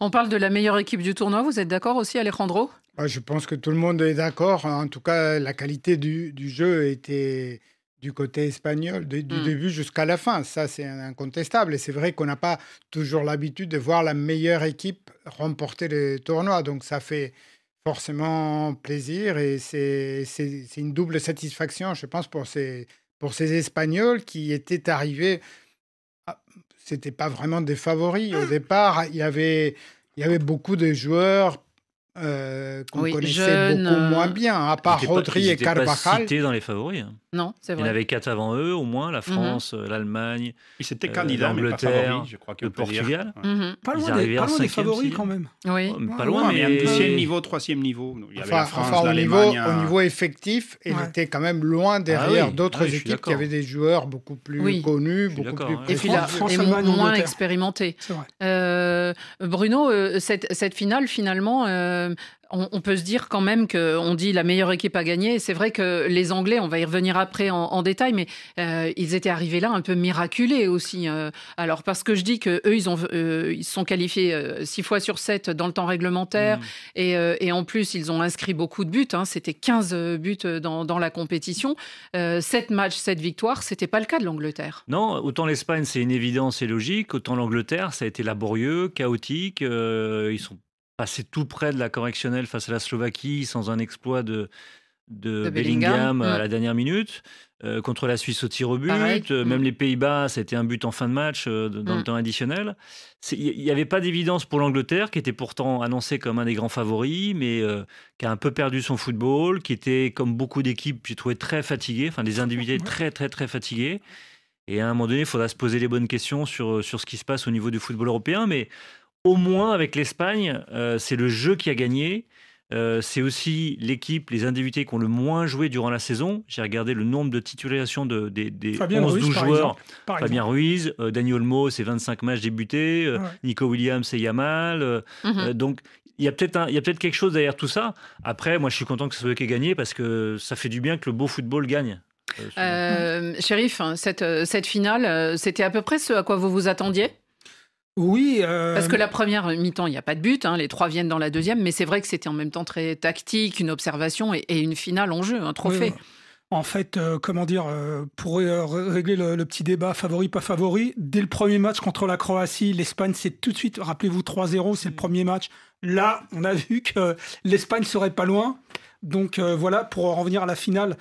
On parle de la meilleure équipe du tournoi. Vous êtes d'accord aussi, Alejandro bah, Je pense que tout le monde est d'accord. En tout cas, la qualité du, jeu était du côté espagnol, du hmm. début jusqu'à la fin. Ça, c'est incontestable. Et c'est vrai qu'on n'a pas toujours l'habitude de voir la meilleure équipe remporter le tournoi, Donc, ça fait forcément plaisir et c'est une double satisfaction, je pense, pour ces, pour ces Espagnols qui étaient arrivés c'était pas vraiment des favoris. Au départ, il y avait, il y avait beaucoup de joueurs euh, qu'on connaissait beaucoup euh, moins bien, à part Rodri et Carvajal. Pas cités dans les favoris. Hein. Non, c'est vrai. Il y en avait quatre avant eux, au moins la mhm. France, euh, l'Allemagne. Ils étaient euh, candidats, mais pas le Portugal. Mhm. Pas loin, des, favoris quand même. Oui. Pas, loin, mais, un deuxième niveau, troisième niveau. Il y enfin, la France, au, niveau, effectif, il était quand même loin ah derrière d'autres ah équipes qui avaient des joueurs beaucoup plus connus, beaucoup plus hein. et moins expérimentés. Bruno, cette finale finalement. Euh, on, peut se dire quand même qu'on dit la meilleure équipe a gagné. C'est vrai que les Anglais, on va y revenir après en, détail, mais euh, ils étaient arrivés là un peu miraculés aussi. Euh. alors parce que je dis que eux, ils ont, sont qualifiés six fois sur sept dans le temps réglementaire mm. et, en plus ils ont inscrit beaucoup de buts. Hein. c'était 15 buts dans, la compétition. Sept matchs, sept victoires, c'était pas le cas de l'Angleterre. Non, autant l'Espagne c'est une évidence et logique, autant l'Angleterre ça a été laborieux, chaotique. ils sont passé tout près de la correctionnelle face à la Slovaquie sans un exploit de, de, Bellingham, à mm. la dernière minute. Euh, contre la Suisse au tir au but, euh, même mm. les Pays-Bas, c'était un but en fin de match euh, dans le mm. temps additionnel. Il n'y avait pas d'évidence pour l'Angleterre, qui était pourtant annoncée comme un des grands favoris, mais qui a un peu perdu son football, qui était, comme beaucoup d'équipes, j'ai trouvé très fatigué. enfin des individus très, très, très fatigués. Et à un moment donné, il faudra se poser les bonnes questions sur, sur ce qui se passe au niveau du football européen, mais au moins avec l'Espagne, euh, c'est le jeu qui a gagné. Euh, c'est aussi l'équipe, les individus qui ont le moins joué durant la saison. J'ai regardé le nombre de titulations de, des, 11-12 joueurs. Fabien Ruiz, euh, Daniel Mo, c'est 25 matchs débutés. Nico Williams, c'est Yamal. Mhm. donc, il y a peut-être peut quelque chose derrière tout ça. Après, moi, je suis content que ce soit qui ait gagné parce que ça fait du bien que le beau football gagne. Chérif, hein, cette, cette finale, c'était à peu près ce à quoi vous vous attendiez oui. Parce que euh, la première mi-temps, il n'y a pas de but. Hein. les trois viennent dans la deuxième, mais c'est vrai que c'était en même temps très tactique, une observation et, une finale en jeu, un trophée. En fait, euh, comment dire, euh, pour régler le, petit débat favori, pas favori, dès le premier match contre la Croatie, l'Espagne, c'est tout de suite, rappelez-vous, 3-0, c'est le mm. premier match. Là, on a vu que l'Espagne serait pas loin. Donc voilà, pour en revenir à la finale,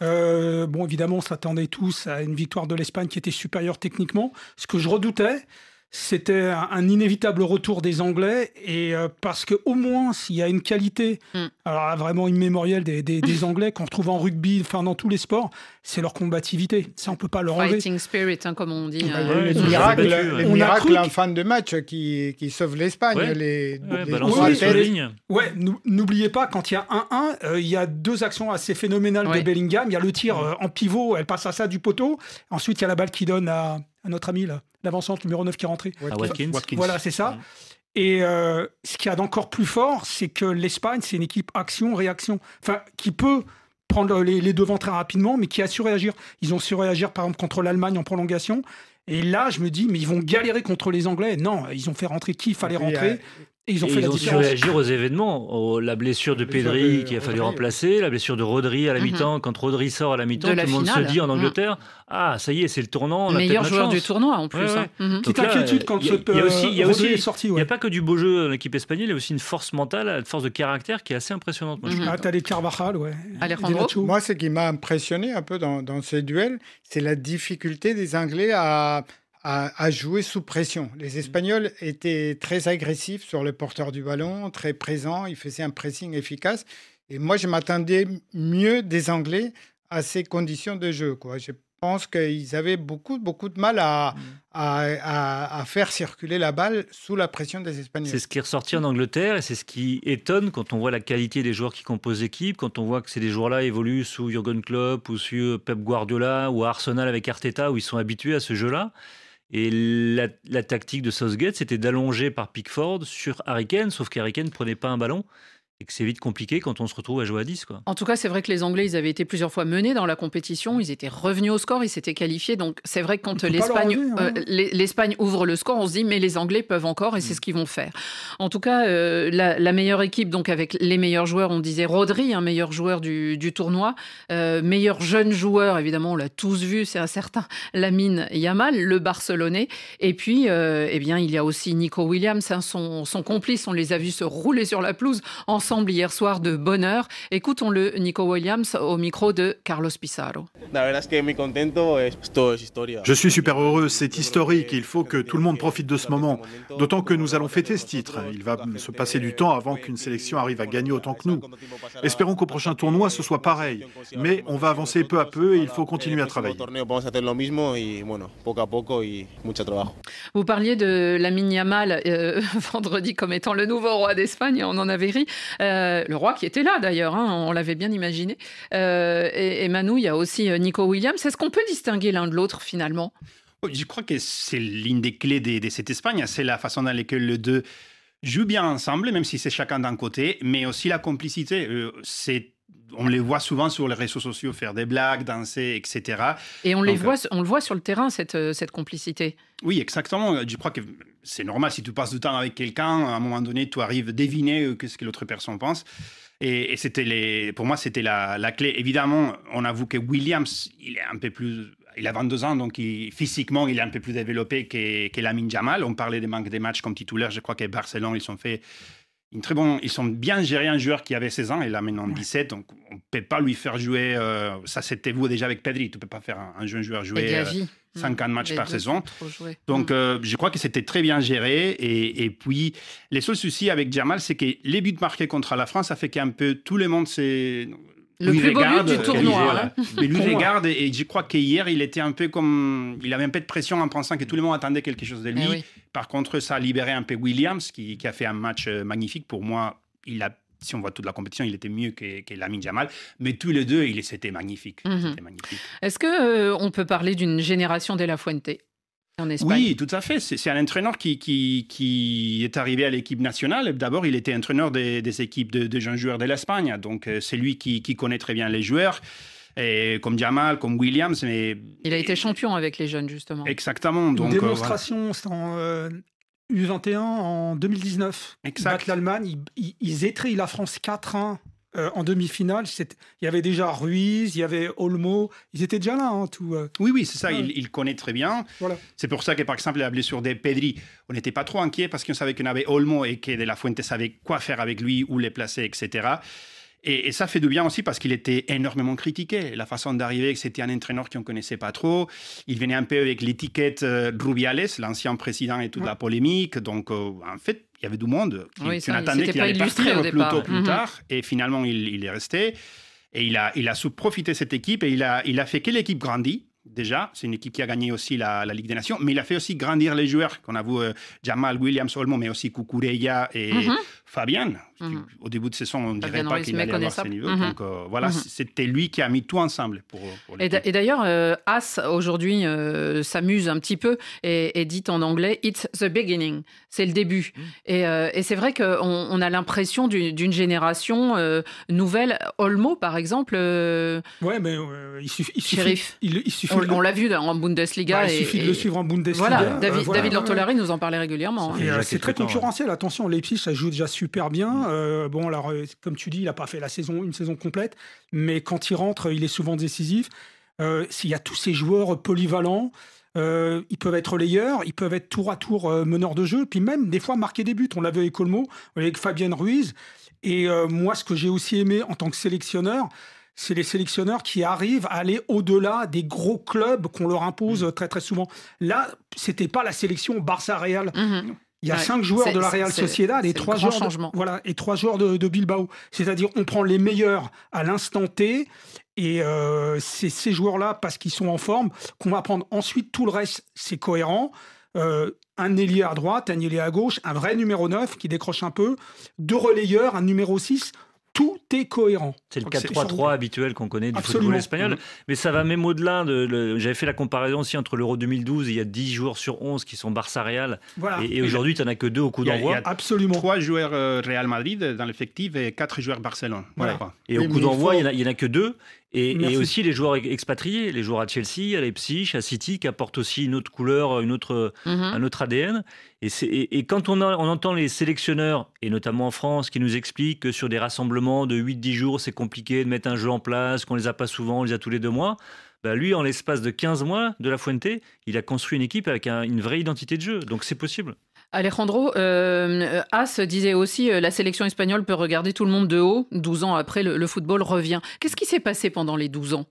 bon évidemment, on s'attendait tous à une victoire de l'Espagne qui était supérieure techniquement, ce que je redoutais c'était un, inévitable retour des Anglais. Et euh, parce que au moins, s'il y a une qualité, mm. alors ah, vraiment immémorielle des, Anglais qu'on retrouve en rugby, enfin dans tous les sports, c'est leur combativité. Ça, on peut pas leur enlever. Fighting spirit, hein, comme on dit. Bah hein. miracle, les on en fin de match qui, qui sauve l'Espagne. Les, ouais, oui, n'oubliez pas, quand il y a 1-1, euh, il y a deux actions assez phénoménales de Bellingham. Il y a le tir mm. euh, en pivot, elle passe à ça du poteau. Ensuite, il y a la balle qui donne à, à notre ami là l'avancante numéro 9 qui est rentrée. Watkins. Voilà, c'est ça. Et euh, ce qu'il y a d'encore plus fort, c'est que l'Espagne, c'est une équipe action-réaction, enfin, qui peut prendre les, les, devants très rapidement, mais qui a su réagir. Ils ont su réagir, par exemple, contre l'Allemagne en prolongation. Et là, je me dis, mais ils vont galérer contre les Anglais. Non, ils ont fait rentrer qui il fallait rentrer ils ont, su réagir aux événements. Oh, la blessure de Pedri qu'il a fallu remplacer, la blessure de Rodri à la mhm. mi-temps. Quand Rodri sort à la mi-temps, tout le monde se dit en mm. Angleterre Ah, ça y est, c'est le tournant. Le meilleur joueur du tournoi en plus. Petite inquiétude quand Il n'y a, a pas que du beau jeu dans l'équipe espagnole, il y a aussi une force mentale, une force de caractère qui est assez impressionnante. Mhm. Ah, t'as les Carvajal, ouais. Moi, ce qui m'a impressionné un peu dans ces duels, c'est la difficulté des Anglais à à, jouer sous pression. Les mm. Espagnols étaient très agressifs sur le porteur du ballon, très présents, ils faisaient un pressing efficace. Et moi, je m'attendais mieux des Anglais à ces conditions de jeu. Quoi. Je pense qu'ils avaient beaucoup, beaucoup de mal mm. à, à, faire circuler la balle sous la pression des Espagnols. C'est ce qui est ressorti en Angleterre et c'est ce qui étonne quand on voit la qualité des joueurs qui composent l'équipe, quand on voit que ces joueurs-là évoluent sous Jurgen Klopp ou sous Pep Guardiola ou Arsenal avec Arteta où ils sont habitués à ce jeu-là. Et la, tactique de Southgate, c'était d'allonger par Pickford sur Harry sauf qu'Harry ne prenait pas un ballon et que c'est vite compliqué quand on se retrouve à jouer à 10. Quoi. En tout cas, c'est vrai que les Anglais, ils avaient été plusieurs fois menés dans la compétition, ils étaient revenus au score, ils s'étaient qualifiés. Donc c'est vrai que quand hein. euh, l'Espagne ouvre le score, on se dit mais les Anglais peuvent encore et c'est ce mm. qu'ils vont faire. En tout cas, euh, la, meilleure équipe, donc avec les meilleurs joueurs, on disait Rodri, un hein, meilleur joueur du, tournoi, euh, meilleur jeune joueur, évidemment, on l'a tous vu, c'est un certain Lamine Yamal, le Barcelonais. Et puis, eh bien, il y a aussi Nico Williams, hein, son, complice, on les a vus se rouler sur la pelouse en hier soir de bonheur. Écoutons-le, Nico Williams, au micro de Carlos Pizarro. Je suis super heureux, c'est historique. Il faut que tout le monde profite de ce moment. D'autant que nous allons fêter ce titre. Il va se passer du temps avant qu'une sélection arrive à gagner autant que nous. Espérons qu'au prochain tournoi, ce soit pareil. Mais on va avancer peu à peu et il faut continuer à travailler. Vous parliez de la Yamal euh, vendredi comme étant le nouveau roi d'Espagne, on en avait ri. Euh, le roi qui était là d'ailleurs, hein, on l'avait bien imaginé. Euh, et, Manu, il y a aussi euh, Nico Williams. Est-ce qu'on peut distinguer l'un de l'autre finalement Je crois que c'est l'une des clés de, de cette Espagne, c'est la façon dans laquelle les deux jouent bien ensemble, même si c'est chacun d'un côté, mais aussi la complicité. c'est on les voit souvent sur les réseaux sociaux faire des blagues, danser, etc. Et on, les euh, voit, on le voit sur le terrain, cette, euh, cette complicité. Oui, exactement. Je crois que c'est normal, si tu passes du temps avec quelqu'un, à un moment donné, tu arrives à deviner euh, ce que l'autre personne pense. Et, c'était les, pour moi, c'était la, la, clé. Évidemment, on avoue que Williams, il est un peu plus. Il a 22 ans, donc physiquement, il est un peu plus développé que, que Lamine Jamal. On parlait des manques des matchs comme titulaire. Je crois que Barcelone, ils ont fait très bon, ils sont bien gérés un joueur qui avait 16 ans et là maintenant 17, donc on ne peut pas lui faire jouer. Euh, ça, c'était vous déjà avec Pedri, tu ne peux pas faire un, jeune joueur jouer 50 euh, matchs par saison. Donc euh, je crois que c'était très bien géré. Et, et, puis, les seuls soucis avec Jamal, c'est que les buts marqués contre la France, ça fait qu'un peu tout le monde s'est le plus beau du euh, tournoi. Hein. Mais lui et, et, je crois qu'hier, il était un peu comme. Il avait un peu de pression en pensant que tout le monde attendait quelque chose de eh lui. Par contre, ça a libéré un peu Williams, qui, a fait un match euh, magnifique. Pour moi, il a si on voit toute la compétition, il était mieux que, que Lamine Jamal. Mais tous les deux, mhm. c'était magnifique. Est-ce qu'on euh, on peut parler d'une génération de La Fuente oui, tout à fait. C'est un entraîneur qui, qui, qui est arrivé à l'équipe nationale. D'abord, il était entraîneur des, équipes de, jeunes joueurs de l'Espagne. Donc, euh, c'est lui qui, qui, connaît très bien les joueurs. Et comme Jamal, comme Williams. Mais... Il a été champion avec les jeunes, justement. Exactement. Donc, Une euh, démonstration C'est en, U21 euh, en 2019. Exact. l'Allemagne, ils, ils, étrillent la France 4-1 euh, en demi-finale, il y avait déjà Ruiz, il y avait Olmo, ils étaient déjà là, hein, tout. Euh. Oui, oui, c'est ça, il, connaît très bien. Voilà. C'est pour ça que, par exemple, la blessure de Pedri, on n'était pas trop inquiet parce qu'on savait qu'on avait Olmo et que De La Fuente savait quoi faire avec lui, où les placer, etc. Et, ça fait du bien aussi parce qu'il était énormément critiqué. La façon d'arriver, c'était un entraîneur qu'on ne connaissait pas trop. Il venait un peu avec l'étiquette euh, Rubiales, l'ancien président et toute la polémique. Donc, en fait, il y avait du monde qui, attendait, qui n'attendait qu'il allait partir plus tôt, plus mhm. tard. Et finalement, il, est resté. Et il a, il a cette équipe et il a fait que l'équipe grandit déjà. C'est une équipe qui a gagné aussi la, Ligue des Nations, mais il a fait aussi grandir les joueurs qu'on a vu euh, Jamal Williams Olmo, mais aussi Kukureya et mhm. Fabian. Mhm. Au début de saison, on ne dirait pas qu'il allait avoir ce niveau. Mhm. Donc euh, voilà, c'était lui qui a mis tout ensemble. Pour, euh, et d'ailleurs, As aujourd'hui s'amuse un petit peu et, dit en anglais It's the beginning, c'est le début. Et, c'est vrai qu'on on a l'impression d'une génération nouvelle. Olmo, par exemple. ouais, mais il suffit. il suffit on, l'a vu en Bundesliga. Bah, il suffit de le suivre en Bundesliga. Voilà, euh, David, Lortolari nous en parlait régulièrement. C'est hein. euh, très hein. concurrentiel. Attention, Leipzig, ça joue déjà super bien. Mm. Euh, bon, alors, comme tu dis, il n'a pas fait la saison, une saison complète, mais quand il rentre, il est souvent décisif. il y a tous ces joueurs polyvalents. ils peuvent être relayeurs, ils peuvent être tour à tour meneurs de jeu, puis même des fois marquer des buts. On vu avec Colmo, avec Fabienne Ruiz. Et moi, ce que j'ai aussi aimé en tant que sélectionneur, c'est les sélectionneurs qui arrivent à aller au-delà des gros clubs qu'on leur impose mmh. très très souvent. Là, c'était pas la sélection Barça-Real. Mmh. Il y a cinq joueurs de la Real Sociedad et trois, joueurs de, voilà, et trois joueurs de, Bilbao. C'est-à-dire, on prend les meilleurs à l'instant T et euh, c'est ces joueurs-là, parce qu'ils sont en forme, qu'on va prendre. Ensuite, tout le reste, c'est cohérent. Euh, un ailier à droite, un ailier à gauche, un vrai numéro 9 qui décroche un peu, deux relayeurs, un numéro 6 tout est cohérent. C'est le 4-3-3 habituel qu'on connaît du football espagnol. Mm-hmm. Mais ça va même au-delà. De, J'avais fait la comparaison aussi entre l'Euro 2012, il y a 10 joueurs sur 11 qui sont Barça-Real. Et, aujourd'hui, tu n'en as que deux au coup d'envoi. Absolument. Trois joueurs euh, Real Madrid dans l'effectif et quatre joueurs Barcelone. Voilà. Et, au coup d'envoi, il n'y en, en, a que deux. Et, aussi les joueurs expatriés, les joueurs à Chelsea, à Leipzig, à City, qui apportent aussi une autre couleur, une autre, mhm. un autre ADN. Et, quand on, entend les sélectionneurs, et notamment en France, qui nous expliquent que sur des rassemblements de 8-10 jours, c'est compliqué de mettre un jeu en place, qu'on les a pas souvent, on les a tous les deux mois. Bah, lui, en l'espace de 15 mois de la Fuente, il a construit une équipe avec une vraie identité de jeu. Donc c'est possible. Alejandro, euh, As disait aussi euh, la sélection espagnole peut regarder tout le monde de haut. 12 ans après, le, football revient. Qu'est-ce qui s'est passé pendant les 12 ans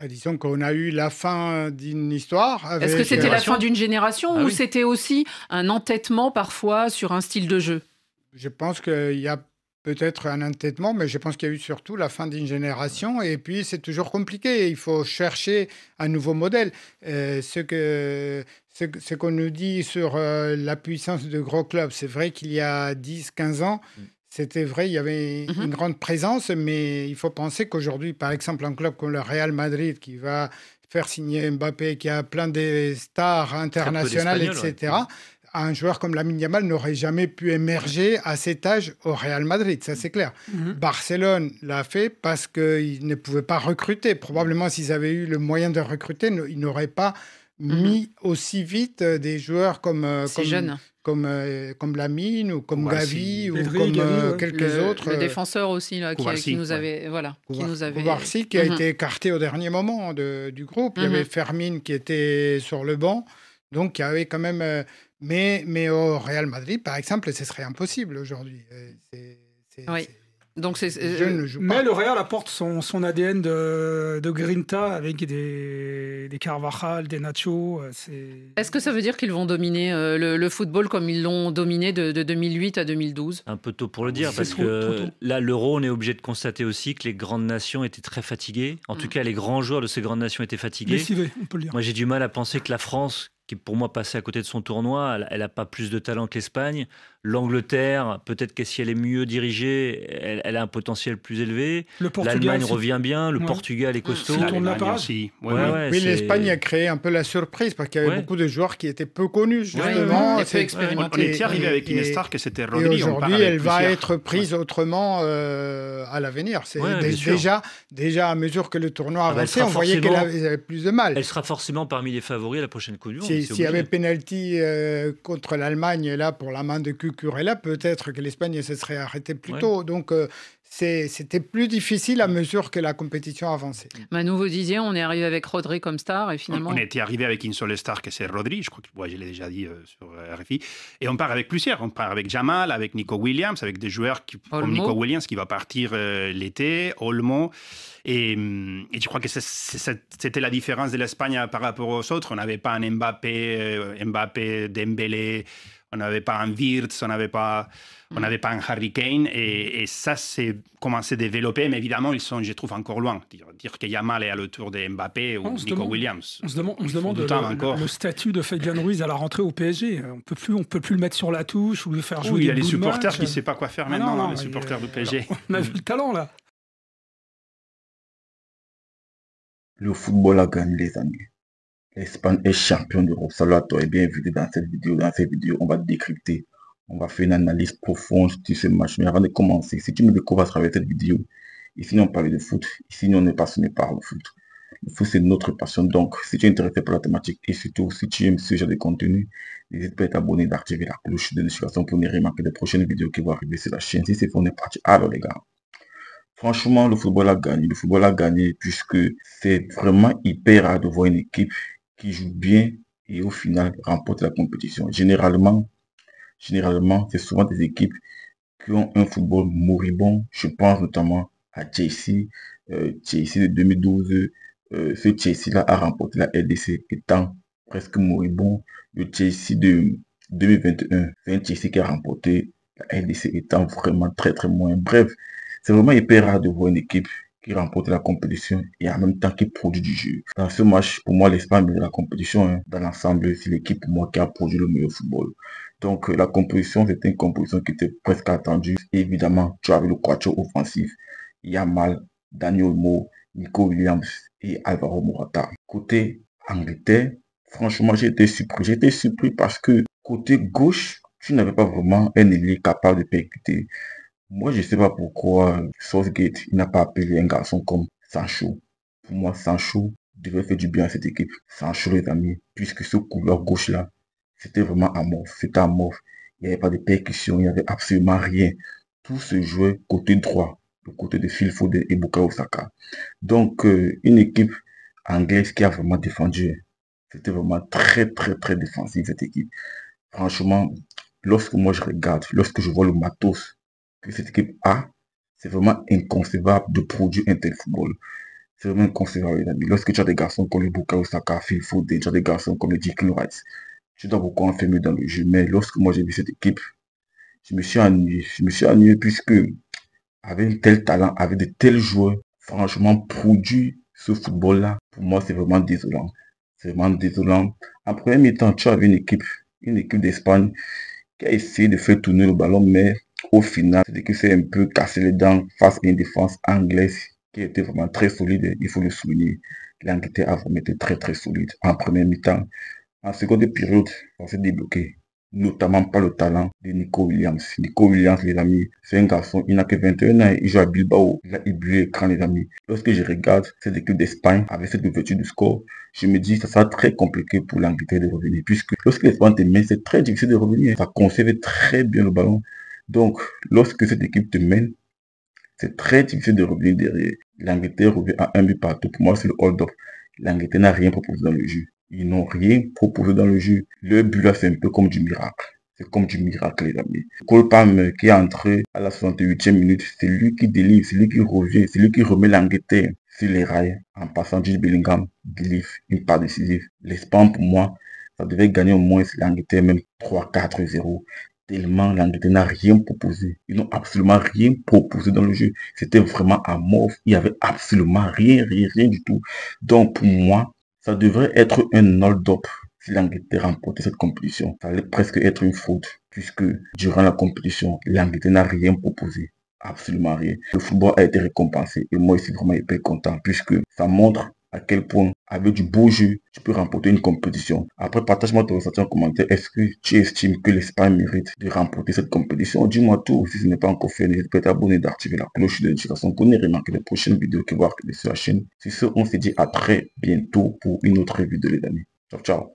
bah, Disons qu'on a eu la fin d'une histoire. Est-ce que c'était la fin d'une génération ah ou c'était aussi un entêtement parfois sur un style de jeu Je pense qu'il y a peut-être un entêtement, mais je pense qu'il y a eu surtout la fin d'une génération. Et puis, c'est toujours compliqué. Il faut chercher un nouveau modèle. Euh, ce que ce, qu'on nous dit sur euh, la puissance de gros clubs, c'est vrai qu'il y a 10-15 ans, mm. c'était vrai, il y avait mm-hmm. une grande présence, mais il faut penser qu'aujourd'hui, par exemple, un club comme le Real Madrid qui va faire signer Mbappé, qui a plein de stars internationales, etc un joueur comme Lamine Yamal n'aurait jamais pu émerger à cet âge au Real Madrid, ça c'est clair. Mhm. Barcelone l'a fait parce qu'ils ne pouvaient pas recruter. Probablement s'ils avaient eu le moyen de recruter, ils n'auraient pas mhm. mis aussi vite euh, des joueurs comme... Euh, comme euh, Comme, Lamine ou comme Gavi ou comme quelques autres. Le défenseur aussi qui, nous avait... Voilà, qui, nous qui a mhm. été écarté au dernier moment du groupe. Il y avait Fermine qui était sur le banc. Donc il y avait quand même. Euh, mais, mais au Real Madrid, par exemple, ce serait impossible aujourd'hui. Euh, oui. Donc c'est, euh, mais le Real apporte son, ADN de, de, Grinta avec des, des Carvajal, des Nacho. Est-ce que ça veut dire qu'ils vont dominer le, football comme ils l'ont dominé de, 2008 à 2012 Un peu tôt pour le dire, parce que là, l'euro, on est obligé de constater aussi que les grandes nations étaient très fatiguées. En tout mm. cas, les grands joueurs de ces grandes nations étaient fatigués. on peut le dire. Moi, j'ai du mal à penser que la France, qui pour moi passait à côté de son tournoi. Elle n'a pas plus de talent que l'Espagne. L'Angleterre, peut-être que si elle est mieux dirigée, elle, a un potentiel plus élevé. L'Allemagne revient bien, le Portugal est mm. costaud. aussi. Ouais, l'Espagne a créé un peu la surprise parce qu'il y avait beaucoup de joueurs qui étaient peu connus, justement. On était arrivé avec Ines Stark et c'était Mais Aujourd'hui, elle va être prise autrement euh, à l'avenir. déjà, déjà à mesure que le tournoi ah bah, avançait, on voyait qu'elle avait plus de mal. Elle sera forcément parmi les favoris à la prochaine Coupe s'il y avait penalty euh, contre l'Allemagne, là, pour la main de Cucurella, peut-être que l'Espagne se serait arrêtée plus tôt. Donc, euh, c'était plus difficile à mesure que la compétition avançait. Nous, vous disiez, on est arrivé avec Rodri comme star et finalement. On, était arrivé avec une seule star que c'est Rodri, je crois que ouais, je l'ai déjà dit euh, sur RFI. Et on part avec plusieurs. On part avec Jamal, avec Nico Williams, avec des joueurs qui, comme Nico Williams qui va partir l'été, Olmo. Et, je hum, crois que c'était la différence de l'Espagne euh, par rapport aux autres. On n'avait pas un Mbappé, euh, Mbappé, Dembélé, on n'avait pas un Wirtz, on n'avait pas, on pas un Harry Kane. Et, ça, c'est commencé à développer. Mais évidemment, ils sont, je trouve, encore loin. Dire, dire que Yamal est à le tour de Mbappé ou Nico Williams. On se demande, on se demande le, statut de Fabian Ruiz à la rentrée au PSG. On peut plus, on peut plus le mettre sur la touche ou le faire jouer. il y a les supporters qui ne savent pas quoi faire ah maintenant, hein, les supporters du euh, PSG. On a vu le talent là. le football a gagné les années, L'Espagne est champion d'Europe. Salut à toi et bienvenue dans cette vidéo. Dans cette vidéo, on va décrypter, on va faire une analyse profonde de ce match. Mais avant de commencer, si tu me découvres à travers cette vidéo, ici on parle de foot, ici on est passionné par le foot. Le foot c'est notre passion. Donc, si tu es intéressé par la thématique et surtout si tu aimes ce genre de contenu, n'hésite pas à t'abonner, d'activer la cloche de notification pour ne rien manquer des prochaines vidéos qui vont arriver sur la chaîne. Si c'est pour on est parti. Alors les gars. Franchement, le football a gagné. Le football a gagné puisque c'est vraiment hyper rare de voir une équipe qui joue bien et au final remporte la compétition. Généralement, généralement, c'est souvent des équipes qui ont un football moribond. Je pense notamment à Chelsea, euh, Chelsea de 2012. Euh, ce Chelsea-là a remporté la LDC étant presque moribond. Le Chelsea de 2021, c'est un Chelsea qui a remporté la LDC étant vraiment très très moins. Bref, c'est vraiment hyper rare de voir une équipe qui remporte la compétition et en même temps qui produit du jeu. Dans ce match, pour moi, l'Espagne de la compétition, hein, dans l'ensemble, c'est l'équipe pour moi qui a produit le meilleur football. Donc euh, la compétition, c'était une composition qui était presque attendue. Évidemment, tu avais le quatuor offensif. Yamal, Daniel Mo, Nico Williams et Alvaro Morata. Côté Angleterre, franchement, j'étais surpris. J'étais surpris parce que côté gauche, tu n'avais pas vraiment un ailier capable de percuter. Moi, je ne sais pas pourquoi Southgate n'a pas appelé un garçon comme Sancho. Pour moi, Sancho devait faire du bien à cette équipe. Sancho, les amis, puisque ce couloir gauche-là, c'était vraiment amorphe. C'était mort. Il n'y avait pas de percussion, il n'y avait absolument rien. Tout se jouait côté droit, le côté de Phil Foden et Bukayo Osaka. Donc, euh, une équipe anglaise qui a vraiment défendu. C'était vraiment très, très, très défensif, cette équipe. Franchement, lorsque moi je regarde, lorsque je vois le matos cette équipe a. C'est vraiment inconcevable de produire un tel football. C'est vraiment inconcevable, les Lorsque tu as des garçons comme le Bukayo Saka, Phil Foden, tu as des garçons comme le Jekyll Wright tu dois beaucoup enfermer dans le jeu. Mais lorsque moi j'ai vu cette équipe, je me suis ennuyé. Je me suis ennuyé puisque avec tel talent, avec de tels joueurs, franchement, produit ce football-là, pour moi, c'est vraiment désolant. C'est vraiment désolant. En premier temps, tu avais une équipe, une équipe d'Espagne qui a essayé de faire tourner le ballon, mais au final, c'est que c'est un peu cassé les dents face à une défense anglaise qui était vraiment très solide. Il faut le souligner. L'Angleterre a vraiment été très très solide en première mi-temps. En seconde période, on s'est débloqué notamment par le talent de Nico Williams. Nico Williams, les amis, c'est un garçon, il n'a que 21 ans, il joue à Bilbao, il a l'écran, les amis. Lorsque je regarde cette équipe d'Espagne avec cette ouverture du score, je me dis que ça sera très compliqué pour l'Angleterre de revenir, puisque lorsque l'Espagne te met, c'est très difficile de revenir. Ça conserve très bien le ballon, donc, lorsque cette équipe te mène, c'est très difficile de revenir derrière. L'Angleterre revient à un but partout. Pour moi, c'est le hold up L'Angleterre n'a rien proposé dans le jeu. Ils n'ont rien proposé dans le jeu. Le but là, c'est un peu comme du miracle. C'est comme du miracle, les amis. Cole euh, qui est entré à la 68e minute, c'est lui qui délivre, c'est lui qui revient, c'est lui qui remet l'Angleterre sur les rails en passant du Bellingham, délivre une part décisive. L'Espagne, pour moi, ça devait gagner au moins l'Angleterre, même 3-4-0. Tellement l'Angleterre n'a rien proposé. Ils n'ont absolument rien proposé dans le jeu. C'était vraiment amorphe. Il n'y avait absolument rien, rien, rien du tout. Donc pour moi, ça devrait être un hold si l'Angleterre remportait cette compétition. Ça allait presque être une faute, puisque durant la compétition, l'Angleterre n'a rien proposé. Absolument rien. Le football a été récompensé et moi, je suis vraiment hyper content puisque ça montre quel point, avec du beau jeu, tu peux remporter une compétition. Après, partage-moi ton ressenti en commentaire. Est-ce que tu estimes que l'Espagne mérite de remporter cette compétition Dis-moi tout. Si ce n'est pas encore fait, n'hésite pas à t'abonner, d'activer la cloche de notification pour ne remarquer les prochaines vidéos qui voir arriver sur la chaîne. C'est ce, on se dit à très bientôt pour une autre vidéo les amis. Ciao, ciao.